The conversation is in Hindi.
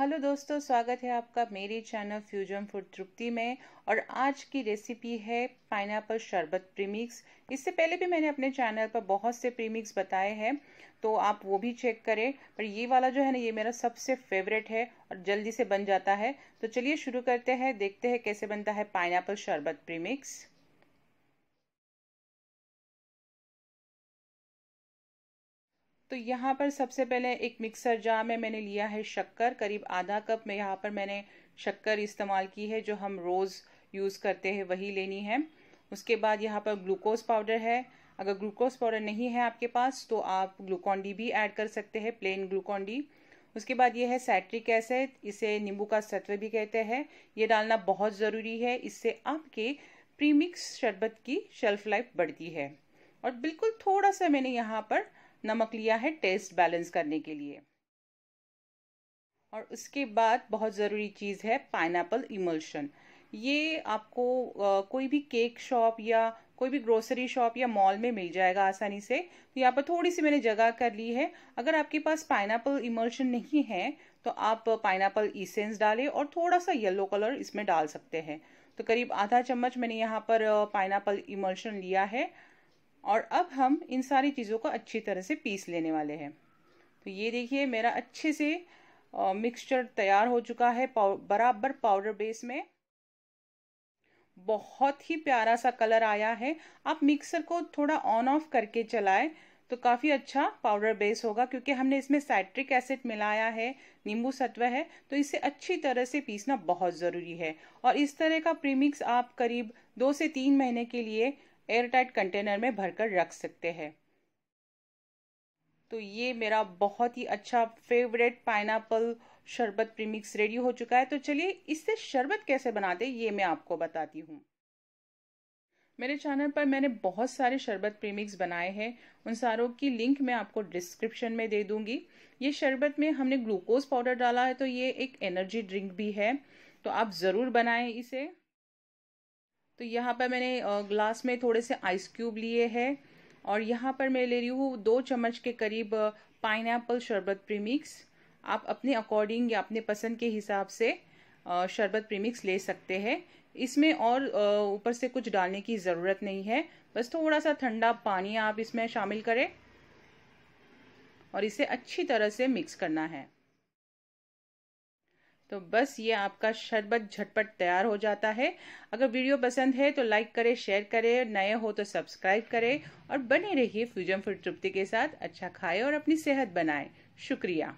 हेलो दोस्तों स्वागत है आपका मेरे चैनल फ्यूजन फूड तृप्ति में और आज की रेसिपी है पाइनएप्पल शरबत प्रीमिक्स इससे पहले भी मैंने अपने चैनल पर बहुत से प्रीमिक्स बताए हैं तो आप वो भी चेक करें पर ये वाला जो है ना ये मेरा सबसे फेवरेट है और जल्दी से बन जाता है तो चलिए शुरू करते हैं देखते हैं कैसे बनता है पाइनएप्पल शरबत प्रीमिक्स तो यहाँ पर सबसे पहले एक मिक्सर जार में मैंने लिया है शक्कर करीब आधा कप में यहाँ पर मैंने शक्कर इस्तेमाल की है जो हम रोज़ यूज़ करते हैं वही लेनी है उसके बाद यहाँ पर ग्लूकोज पाउडर है अगर ग्लूकोज पाउडर नहीं है आपके पास तो आप ग्लूकॉन डी भी ऐड कर सकते हैं प्लेन ग्लूकॉन डी उसके बाद ये है सैट्रिक एसिड इसे नींबू का सत्व भी कहते हैं ये डालना बहुत ज़रूरी है इससे आपके प्रीमिक्स शरबत की शेल्फ लाइफ बढ़ती है और बिल्कुल थोड़ा सा मैंने यहाँ पर नमक लिया है टेस्ट बैलेंस करने के लिए और उसके बाद बहुत ज़रूरी चीज़ है पाइनएप्पल इमल्शन ये आपको आ, कोई भी केक शॉप या कोई भी ग्रोसरी शॉप या मॉल में मिल जाएगा आसानी से तो यहाँ पर थोड़ी सी मैंने जगह कर ली है अगर आपके पास पाइनएप्पल इमल्शन नहीं है तो आप एपल इसेंस डालें और थोड़ा सा येलो कलर इसमें डाल सकते हैं तो करीब आधा चम्मच मैंने यहाँ पर एपल इमल्शन लिया है और अब हम इन सारी चीज़ों को अच्छी तरह से पीस लेने वाले हैं तो ये देखिए मेरा अच्छे से मिक्सचर तैयार हो चुका है पाव, बराबर पाउडर बेस में बहुत ही प्यारा सा कलर आया है आप मिक्सर को थोड़ा ऑन ऑफ करके चलाएं तो काफ़ी अच्छा पाउडर बेस होगा क्योंकि हमने इसमें साइट्रिक एसिड मिलाया है नींबू सत्व है तो इसे अच्छी तरह से पीसना बहुत ज़रूरी है और इस तरह का प्रीमिक्स आप करीब दो से तीन महीने के लिए एयरटाइट कंटेनर में भरकर रख सकते हैं तो ये मेरा बहुत ही अच्छा फेवरेट एप्पल शरबत प्रीमिक्स रेडी हो चुका है तो चलिए इससे शरबत कैसे बनाते ये मैं आपको बताती हूँ मेरे चैनल पर मैंने बहुत सारे शरबत प्रीमिक्स बनाए हैं उन सारों की लिंक मैं आपको डिस्क्रिप्शन में दे दूंगी ये शरबत में हमने ग्लूकोज पाउडर डाला है तो ये एक एनर्जी ड्रिंक भी है तो आप ज़रूर बनाएं इसे तो यहाँ पर मैंने ग्लास में थोड़े से आइस क्यूब लिए हैं और यहाँ पर मैं ले रही हूँ दो चम्मच के करीब पाइन एप्पल शरबत प्रीमिक्स आप अपने अकॉर्डिंग या अपने पसंद के हिसाब से शरबत प्रीमिक्स ले सकते हैं इसमें और ऊपर से कुछ डालने की ज़रूरत नहीं है बस थोड़ा सा ठंडा पानी आप इसमें शामिल करें और इसे अच्छी तरह से मिक्स करना है तो बस ये आपका शरबत झटपट तैयार हो जाता है अगर वीडियो पसंद है तो लाइक करें शेयर करें नए हो तो सब्सक्राइब करें और बने रहिए फ्यूजन फूड तृप्ति के साथ अच्छा खाएं और अपनी सेहत बनाएं शुक्रिया